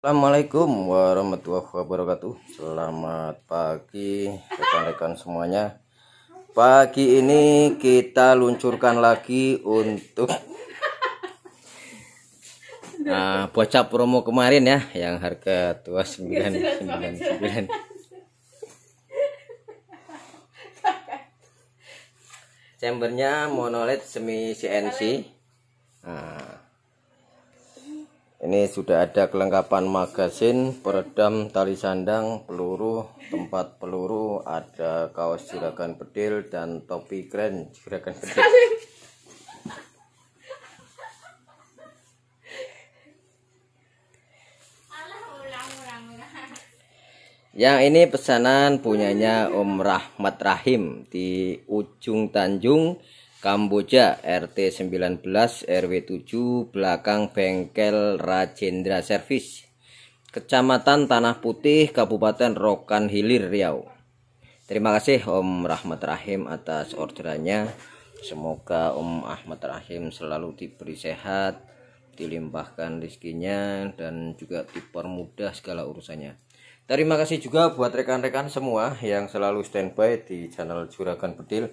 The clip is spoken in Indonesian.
Assalamualaikum warahmatullahi wabarakatuh Selamat pagi rekan-rekan semuanya Pagi ini kita luncurkan lagi untuk nah, Bocah promo kemarin ya Yang harga tua 999 iya, Chambernya monolith semi CNC nah, ini sudah ada kelengkapan magasin peredam tali sandang peluru tempat peluru ada kaos juragan bedil dan topi keren juragan bedil Yang ini pesanan punyanya Om Rahmat Rahim di ujung Tanjung Kamboja RT 19 RW 7 belakang bengkel Rajendra Service Kecamatan Tanah Putih Kabupaten Rokan Hilir Riau Terima kasih Om Rahmat Rahim atas orderannya Semoga Om Ahmad Rahim selalu diberi sehat dilimpahkan rezekinya dan juga dipermudah segala urusannya Terima kasih juga buat rekan-rekan semua yang selalu standby di channel Juragan Bedil